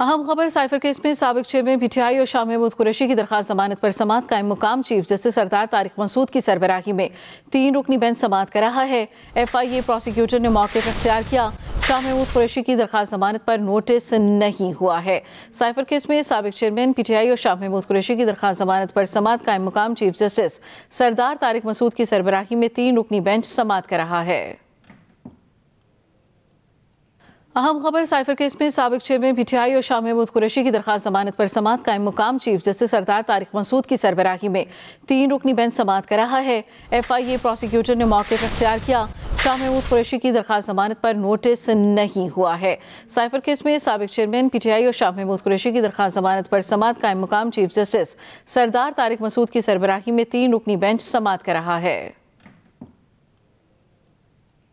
अहम खबर cipher case में सबक चेयरमैन आई और शाह महमूद कुरैशी की दरखास्त जमानत पर समात कायम मुकाम चीफ जस्टिस सरदार तारिक मसूद की सरबराही में तीन रुकनी बेंच समात कर रहा है एफ आई ए प्रोसिक्यूटर ने मौके पर अख्तियार किया शाह महमूद कुरैशी की दरखास्त जमानत पर नोटिस नहीं हुआ है साइफर केस में सबक चेयरमैन पी टी आई और शाह महमूद कुरैशी की दरखास्त जमानत पर समात कायम मुकाम चीफ जस्टिस सरदार तारिक मसूद की सरबराही में तीन रुकनी बेंच समात कर रहा है अहम खबर साइफर केस में सबक चेयरमैन पीटीआई और शाह महमूद कुरैशी की दरखास्त जमानत पर समात कायम मुकाम चीफ जस्टिस सरदार तारिक मसूद की सरबराही में तीन रुकनी बेंच समात कर रहा है एफ आई ए प्रोसिक्यूटर ने मौके पर अख्तियार किया शाह महमूद कुरैशी की दरखास्त जमानत पर नोटिस नहीं हुआ है साइफर केस में सबक चेयरमैन पी टी आई और शाह महमूद कुरैशी की दरखास्त जमानत पर समात कायम मुकाम चीफ जस्टिस सरदार तारिक मसूद की सरबराही में तीन रुकनी बेंच समात कर रहा है